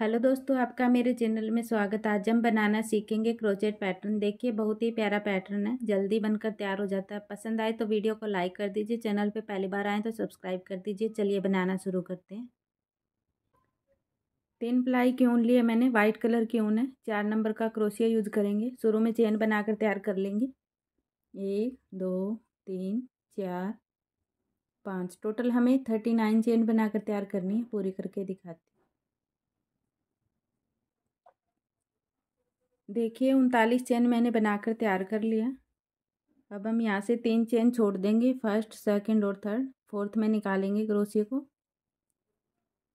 hello दोस्तों आपका मेरे चैनल में स्वागत है आज हम बनाना सीखेंगे क्रोचेट पैटर्न देखिए बहुत ही प्यारा पैटर्न है जल्दी बनकर तैयार हो जाता है पसंद आए तो वीडियो को लाइक कर दीजिए चैनल पे पहली बार आए तो सब्सक्राइब कर दीजिए चलिए बनाना शुरू करते हैं तीन प्लाई की ऊन लिए मैंने वाइट कलर की ऊन है चार नंबर का क्रोशिया यूज करेंगे शुरू में चेन बनाकर तैयार कर लेंगे एक दो तीन चार पाँच टोटल हमें थर्टी नाइन चेन बनाकर तैयार करनी है पूरी करके दिखाती देखिए उनतालीस चेन मैंने बनाकर तैयार कर लिया अब हम यहाँ से तीन चेन छोड़ देंगे फर्स्ट सेकंड और थर्ड फोर्थ में निकालेंगे क्रोसिया को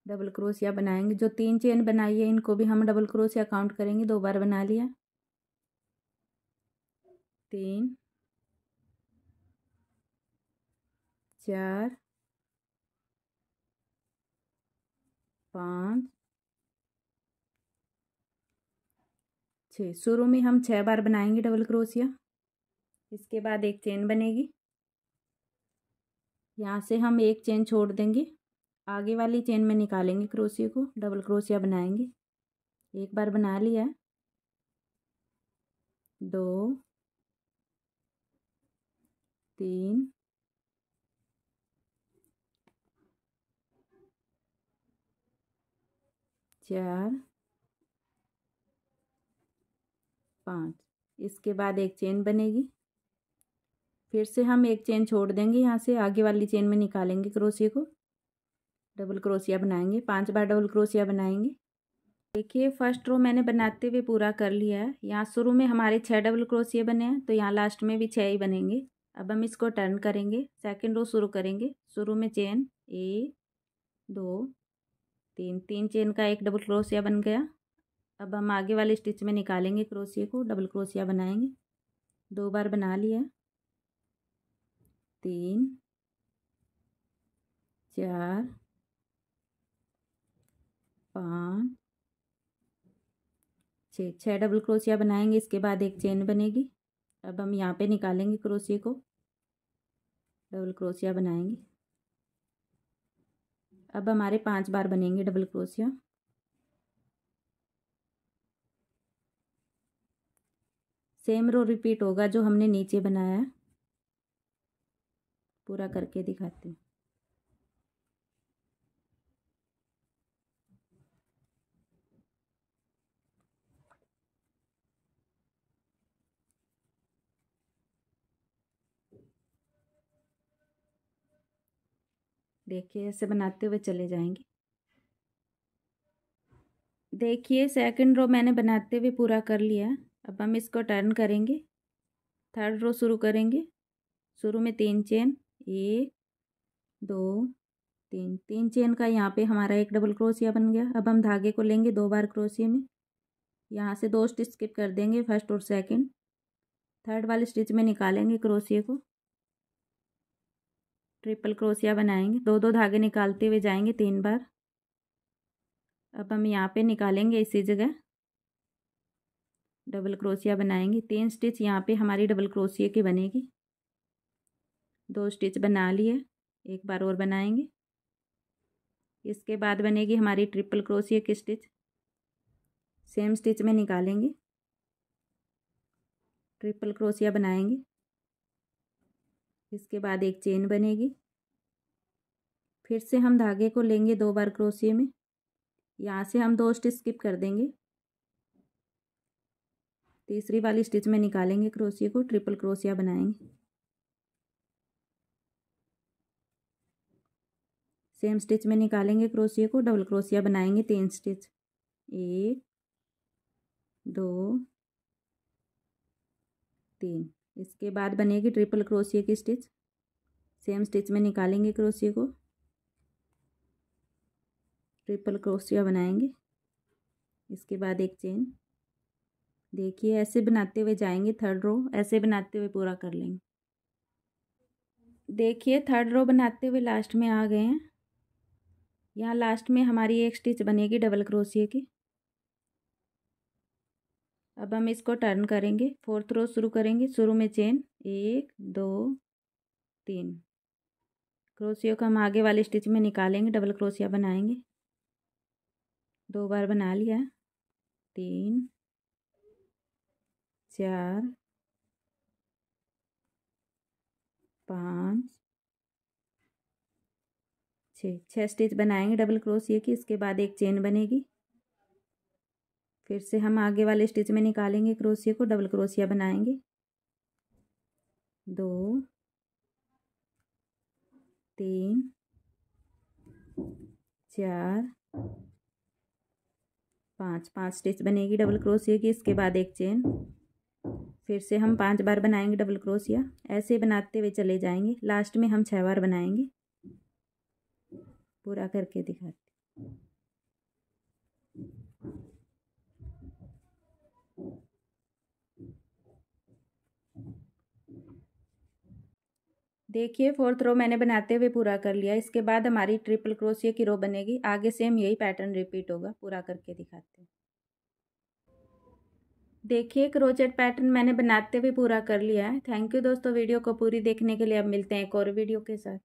डबल क्रोशिया बनाएंगे जो तीन चेन बनाई है इनको भी हम डबल क्रोशिया काउंट करेंगे दो बार बना लिया तीन चार पाँच छः शुरू में हम छः बार बनाएंगे डबल क्रोशिया इसके बाद एक चेन बनेगी यहाँ से हम एक चेन छोड़ देंगे आगे वाली चेन में निकालेंगे क्रोशिया को डबल क्रोशिया बनाएंगे एक बार बना लिया दो तीन चार पाँच इसके बाद एक चेन बनेगी फिर से हम एक चेन छोड़ देंगे यहाँ से आगे वाली चेन में निकालेंगे क्रोशिया को डबल क्रोसिया बनाएंगे पांच बार डबल क्रोसिया बनाएंगे देखिए फर्स्ट रो मैंने बनाते हुए पूरा कर लिया है यहाँ शुरू में हमारे छः डबल क्रोसिया बने हैं तो यहाँ लास्ट में भी छः ही बनेंगे अब हम इसको टर्न करेंगे सेकंड रो शुरू करेंगे शुरू में चेन एक दो तीन तीन चेन का एक डबल क्रोसिया बन गया अब हम आगे वाले स्टिच में निकालेंगे क्रोशिया को डबल क्रोशिया बनाएंगे दो बार बना लिया तीन चार पाँच छः छः डबल क्रोशिया बनाएंगे इसके बाद एक चेन बनेगी अब हम यहाँ पे निकालेंगे क्रोसिए को डबल क्रोशिया बनाएंगे अब हमारे पांच बार बनेंगे डबल क्रोशिया सेम रो रिपीट होगा जो हमने नीचे बनाया पूरा करके दिखाती हूँ देखिए ऐसे बनाते हुए चले जाएंगे देखिए सेकंड रो मैंने बनाते हुए पूरा कर लिया अब हम इसको टर्न करेंगे थर्ड रो शुरू करेंगे शुरू में तीन चेन एक दो तीन तीन चेन का यहाँ पे हमारा एक डबल क्रोशिया बन गया अब हम धागे को लेंगे दो बार क्रोशिया में यहाँ से दो स्टिच स्किप कर देंगे फर्स्ट और सेकंड थर्ड वाले स्टिच में निकालेंगे क्रोशिया को ट्रिपल क्रोशिया बनाएंगे दो दो धागे निकालते हुए जाएंगे तीन बार अब हम यहाँ पे निकालेंगे इसी जगह डबल क्रोशिया बनाएंगे तीन स्टिच यहाँ पे हमारी डबल क्रोशिया की बनेगी दो स्टिच बना लिए एक बार और बनाएंगे इसके बाद बनेगी हमारी ट्रिपल क्रोशिया की स्टिच सेम स्टिच में निकालेंगे ट्रिपल क्रोशिया बनाएंगे इसके बाद एक चेन बनेगी फिर से हम धागे को लेंगे दो बार क्रोशिया में यहाँ से हम दो स्टिच स्किप कर देंगे तीसरी वाली स्टिच में निकालेंगे क्रोशिया को ट्रिपल क्रोशिया बनाएंगे सेम स्टिच में निकालेंगे क्रोसिए को डबल क्रोशिया बनाएंगे तीन स्टिच एक दो तीन इसके बाद बनेगी ट्रिपल क्रोसिए की स्टिच सेम स्टिच में निकालेंगे क्रोशिया को ट्रिपल क्रोशिया बनाएंगे इसके बाद एक चेन देखिए ऐसे बनाते हुए जाएंगे थर्ड रो ऐसे बनाते हुए पूरा कर लेंगे देखिए थर्ड रो बनाते हुए लास्ट में आ गए हैं यहाँ लास्ट में हमारी एक स्टिच बनेगी डबल क्रोसिए की अब हम इसको टर्न करेंगे फोर्थ रो शुरू करेंगे शुरू में चेन एक दो तीन क्रोशियो को हम आगे वाले स्टिच में निकालेंगे डबल क्रोशिया बनाएंगे दो बार बना लिया तीन चार पाँच छः छः स्टिच बनाएंगे डबल क्रोशिए की इसके बाद एक चेन बनेगी फिर से हम आगे वाले स्टिच में निकालेंगे क्रोशिया को डबल क्रोशिया बनाएंगे दो तीन चार पाँच पाँच स्टिच बनेगी डबल क्रोशिया की इसके बाद एक चेन फिर से हम पांच बार बनाएंगे डबल क्रोशिया ऐसे बनाते हुए चले जाएंगे लास्ट में हम छह बार बनाएंगे पूरा करके दिखाते देखिए फोर्थ रो मैंने बनाते हुए पूरा कर लिया इसके बाद हमारी ट्रिपल क्रोशिया की रो बनेगी आगे सेम यही पैटर्न रिपीट होगा पूरा करके दिखाते हैं देखिए क्रोचेट पैटर्न मैंने बनाते हुए पूरा कर लिया है थैंक यू दोस्तों वीडियो को पूरी देखने के लिए अब मिलते हैं एक और वीडियो के साथ